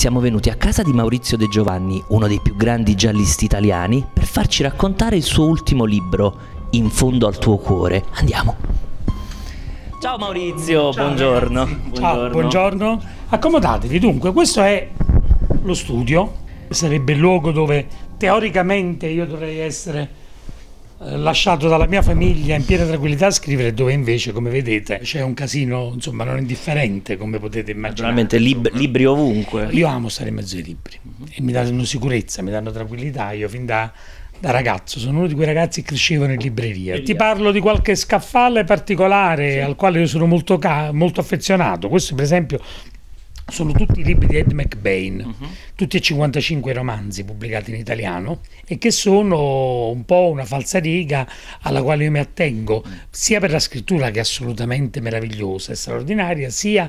siamo venuti a casa di Maurizio De Giovanni, uno dei più grandi giallisti italiani, per farci raccontare il suo ultimo libro, In fondo al tuo cuore. Andiamo. Ciao Maurizio, Ciao, buongiorno. buongiorno. Ciao, buongiorno. Accomodatevi, dunque, questo è lo studio, sarebbe il luogo dove teoricamente io dovrei essere eh, lasciato dalla mia famiglia in piena tranquillità a scrivere dove invece come vedete c'è un casino insomma non indifferente come potete immaginare veramente lib libri ovunque io amo stare in mezzo ai libri e mi danno sicurezza mi danno tranquillità io fin da, da ragazzo sono uno di quei ragazzi che crescevano in libreria ti parlo di qualche scaffale particolare sì. al quale io sono molto, molto affezionato questo per esempio sono tutti libri di Ed McBain, uh mhm. -huh. tutti e 55 romanzi pubblicati in italiano e che sono un po' una falsa riga alla quale io mi attengo, sia per la scrittura che è assolutamente meravigliosa e straordinaria, sia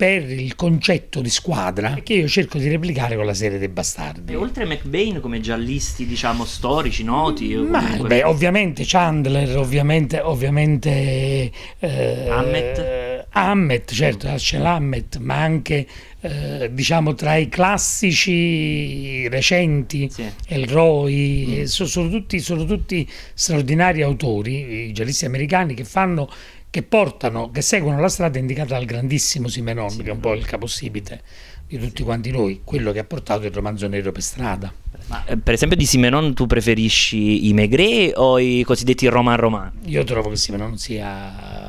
per il concetto di squadra che io cerco di replicare con la serie dei bastardi. E oltre a McBain come giallisti, diciamo, storici, noti? Ma, comunque... beh, ovviamente Chandler, ovviamente, ovviamente eh, Hammett. Ammet, certo, Ascel mm. Hammet, ma anche eh, diciamo tra i classici recenti, sì. Elroy, mm. Eh, sono, sono, tutti, sono, tutti, straordinari autori, i giallisti americani che fanno che portano, che seguono la strada indicata dal grandissimo Simenon, sì, che è un po' il capostipite di tutti quanti noi, quello che ha portato il romanzo nero per strada. Ma, eh, per esempio di Simenon tu preferisci i Maigret o i cosiddetti roman roman? Io trovo che Simenon sia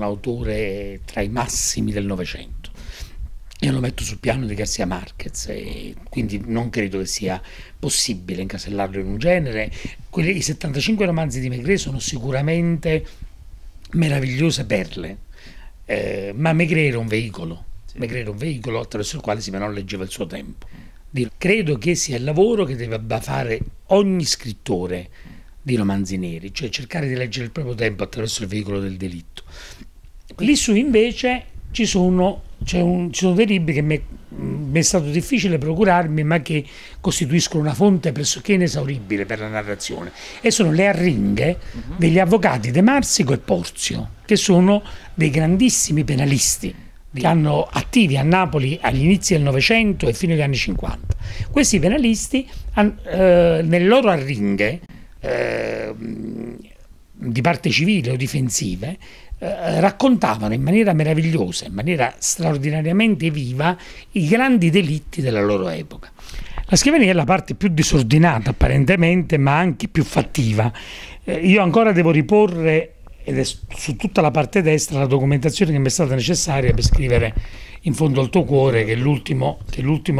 un autore tra i massimi del Novecento. Io lo metto sul piano di Garcia Marquez e quindi non credo che sia possibile incasellarlo in un genere. Quelli, I 75 romanzi di Maigret sono sicuramente meravigliose perle, eh, ma Maigret era un veicolo, sì. Maigret era un veicolo attraverso il quale Simenon leggeva il suo tempo. Credo che sia il lavoro che deve fare ogni scrittore di romanzi neri, cioè cercare di leggere il proprio tempo attraverso il veicolo del delitto. Lì su invece ci sono, un, ci sono dei libri che mi è stato difficile procurarmi, ma che costituiscono una fonte pressoché inesauribile per la narrazione, e sono le arringhe mhm. degli avvocati De Marsico e Porzio, che sono dei grandissimi penalisti che hanno attivi a Napoli agli inizi del Novecento e fino agli anni 50. Questi penalisti, eh, nelle loro arringhe, eh, di parte civile o difensive, eh, raccontavano in maniera meravigliosa, in maniera straordinariamente viva, i grandi delitti della loro epoca. La Scrivania è la parte più disordinata apparentemente, ma anche più fattiva. Eh, io ancora devo riporre, ed è su tutta la parte destra, la documentazione che mi è stata necessaria per scrivere In fondo al tuo cuore, che è l'ultimo,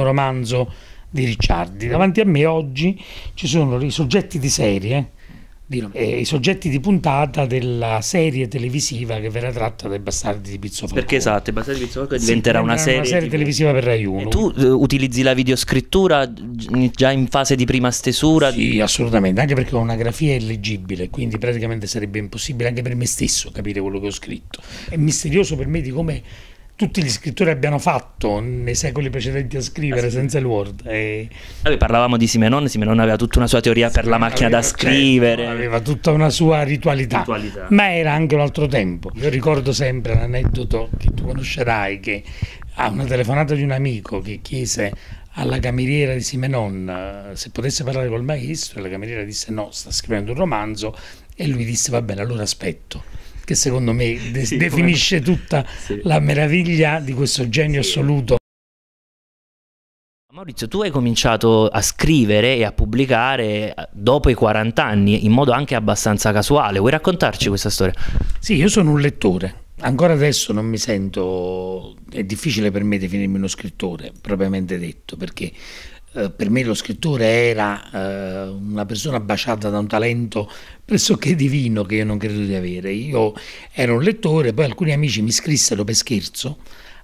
romanzo di Ricciardi. Davanti a me oggi ci sono i soggetti di serie eh, i soggetti di puntata della serie televisiva che verrà tratta dai Bastardi di Pizzo Falcone. Perché esatto, i Bastardi di Pizzo Falcone sì, diventerà una serie, una serie tipo... televisiva per Rai 1. Eh, e tu eh, utilizzi la videoscrittura già in fase di prima stesura? Sì, assolutamente, anche perché ho una grafia illeggibile, quindi praticamente sarebbe impossibile anche per me stesso capire quello che ho scritto. È misterioso per me di come tutti gli scrittori abbiano fatto nei secoli precedenti a scrivere ah, sì. senza il Word. E... Noi parlavamo di Simenon, Simenon aveva tutta una sua teoria sì, per la macchina aveva, da cioè, scrivere. Certo, aveva tutta una sua ritualità, ritualità, ma era anche un altro tempo. Io ricordo sempre l'aneddoto che tu conoscerai, che a una telefonata di un amico che chiese alla cameriera di Simenon eh, se potesse parlare col maestro, e la cameriera disse no, sta scrivendo un romanzo, e lui disse va bene, allora aspetto che secondo me de sì, definisce tutta sì. la meraviglia di questo genio sì. assoluto. Maurizio, tu hai cominciato a scrivere e a pubblicare eh, dopo i 40 anni, in modo anche abbastanza casuale. Vuoi raccontarci questa storia? Sì, io sono un lettore. Ancora adesso non mi sento, è difficile per me definirmi uno scrittore, propriamente detto, perché eh, per me lo scrittore era eh, una persona baciata da un talento pressoché divino che io non credo di avere. Io ero un lettore, poi alcuni amici mi scrissero per scherzo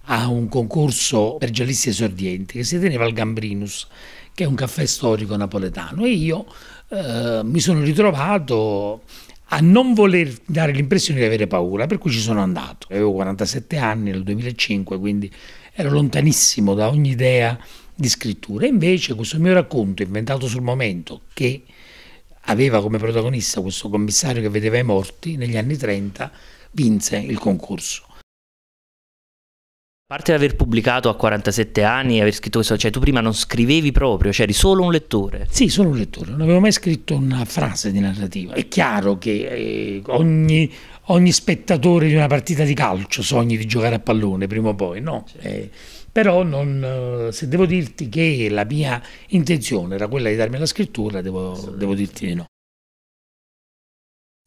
a un concorso per giallisti esordienti che si teneva al Gambrinus, che è un caffè storico napoletano, e io eh, mi sono ritrovato a non voler dare l'impressione di avere paura, per cui ci sono andato. Avevo 47 anni nel 2005, quindi ero lontanissimo da ogni idea di scrittura. Invece questo mio racconto, inventato sul momento, che aveva come protagonista questo commissario che vedeva i morti, negli anni 30 vinse il concorso. A parte aver pubblicato a 47 anni e aver scritto questo, cioè tu prima non scrivevi proprio, cioè eri solo un lettore. Sì, solo un lettore, non avevo mai scritto una frase di narrativa. È chiaro che eh, ogni, ogni, spettatore di una partita di calcio sogni di giocare a pallone prima o poi, no? Cioè però non, eh, se devo dirti che la mia intenzione era quella di darmi la scrittura, devo, devo dirti di no.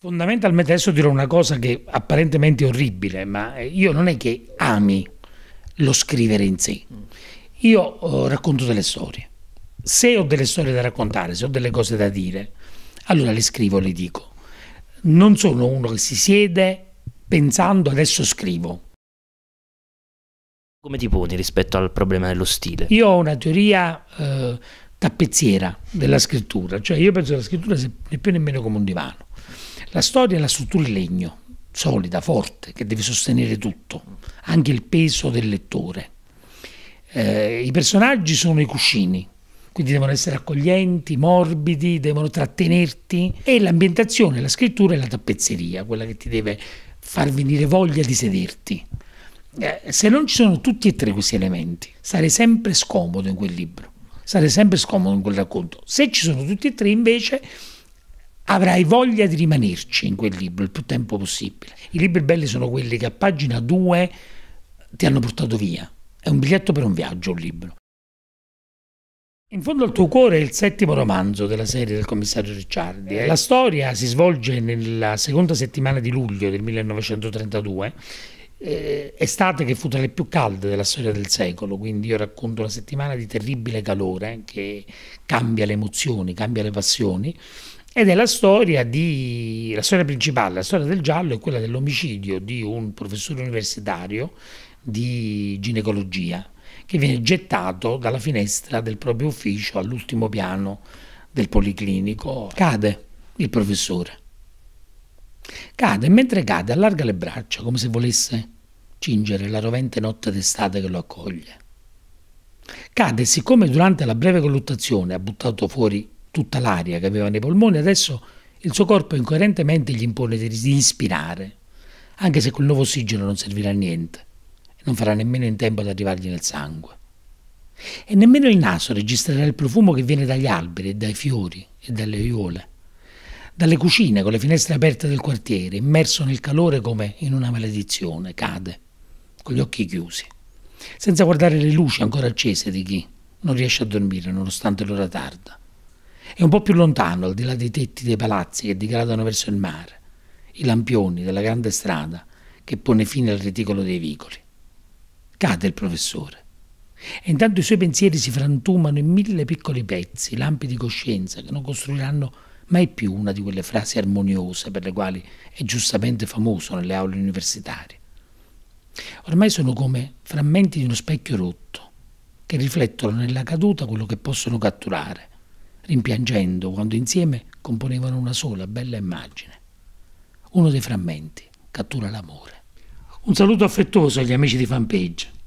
Fondamentalmente adesso dirò una cosa che apparentemente è orribile, ma io non è che ami lo scrivere in sé. Mm. Io eh, racconto delle storie. Se ho delle storie da raccontare, se ho delle cose da dire, allora le scrivo, le dico. Non sono uno che si siede pensando adesso scrivo come ti poni rispetto al problema dello stile? Io ho una teoria eh, tappezziera della mm. scrittura, cioè io penso che la scrittura sia più nemmeno come un divano. La storia è la struttura in legno, solida, forte, che deve sostenere tutto, anche il peso del lettore. Eh, I personaggi sono i cuscini, quindi devono essere accoglienti, morbidi, devono trattenerti e l'ambientazione, la scrittura è la tappezzeria, quella che ti deve far venire voglia di sederti. Eh, se non ci sono tutti e tre questi elementi, sarei sempre scomodo in quel libro, sarei sempre scomodo in quel racconto. Se ci sono tutti e tre, invece, avrai voglia di rimanerci in quel libro il più tempo possibile. I libri belli sono quelli che a pagina 2 ti hanno portato via. È un biglietto per un viaggio, un libro. In fondo al tuo cuore è il settimo romanzo della serie del commissario Ricciardi. Eh. La storia si svolge nella seconda settimana di luglio del 1932 eh, estate che fu tra le più calde della storia del secolo, quindi io racconto una settimana di terribile calore eh, che cambia le emozioni, cambia le passioni, ed è la storia, di, la storia principale, la storia del giallo è quella dell'omicidio di un professore universitario di ginecologia che viene gettato dalla finestra del proprio ufficio all'ultimo piano del policlinico. Cade il professore Cade e mentre cade allarga le braccia come se volesse cingere la rovente notte d'estate che lo accoglie. Cade e siccome durante la breve colluttazione ha buttato fuori tutta l'aria che aveva nei polmoni, adesso il suo corpo incoerentemente gli impone di ispirare, anche se quel nuovo ossigeno non servirà a niente e non farà nemmeno in tempo ad arrivargli nel sangue. E nemmeno il naso registrerà il profumo che viene dagli alberi e dai fiori e dalle aiuole dalle cucine con le finestre aperte del quartiere, immerso nel calore come in una maledizione, cade, con gli occhi chiusi, senza guardare le luci ancora accese di chi non riesce a dormire nonostante l'ora tarda. E un po' più lontano, al di là dei tetti dei palazzi che digradano verso il mare, i lampioni della grande strada che pone fine al reticolo dei vicoli. Cade il professore. E intanto i suoi pensieri si frantumano in mille piccoli pezzi, lampi di coscienza che non costruiranno mai più una di quelle frasi armoniose per le quali è giustamente famoso nelle aule universitarie. Ormai sono come frammenti di uno specchio rotto, che riflettono nella caduta quello che possono catturare, rimpiangendo quando insieme componevano una sola bella immagine. Uno dei frammenti cattura l'amore. Un saluto affettuoso agli amici di fanpage.